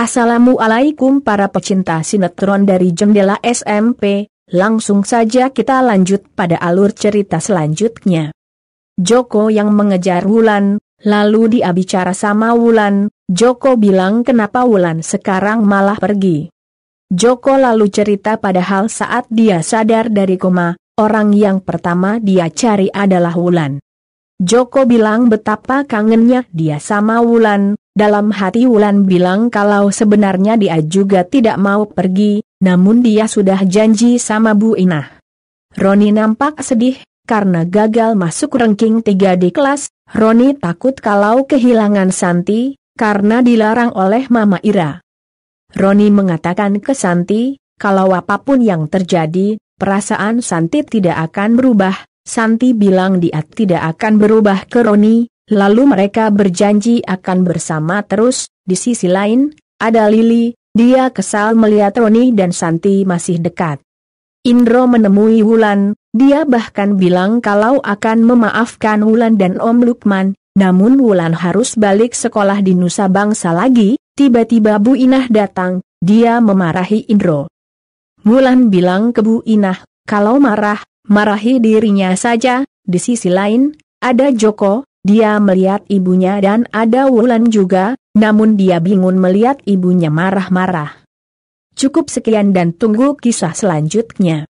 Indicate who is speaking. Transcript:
Speaker 1: Assalamualaikum para pecinta sinetron dari jendela SMP, langsung saja kita lanjut pada alur cerita selanjutnya. Joko yang mengejar Wulan, lalu dia bicara sama Wulan, Joko bilang kenapa Wulan sekarang malah pergi. Joko lalu cerita padahal saat dia sadar dari koma, orang yang pertama dia cari adalah Wulan. Joko bilang betapa kangennya dia sama Wulan, dalam hati Wulan bilang kalau sebenarnya dia juga tidak mau pergi, namun dia sudah janji sama Bu Inah. Roni nampak sedih, karena gagal masuk ranking 3 di kelas, Roni takut kalau kehilangan Santi, karena dilarang oleh Mama Ira. Roni mengatakan ke Santi, kalau apapun yang terjadi, perasaan Santi tidak akan berubah, Santi bilang dia tidak akan berubah ke Roni, lalu mereka berjanji akan bersama terus, di sisi lain, ada Lili, dia kesal melihat Roni dan Santi masih dekat. Indro menemui Wulan, dia bahkan bilang kalau akan memaafkan Wulan dan Om Lukman, namun Wulan harus balik sekolah di Nusa Bangsa lagi, tiba-tiba Bu Inah datang, dia memarahi Indro. Wulan bilang ke Bu Inah, kalau marah, marahi dirinya saja, di sisi lain, ada Joko, dia melihat ibunya dan ada Wulan juga, namun dia bingung melihat ibunya
Speaker 2: marah-marah. Cukup sekian dan tunggu kisah selanjutnya.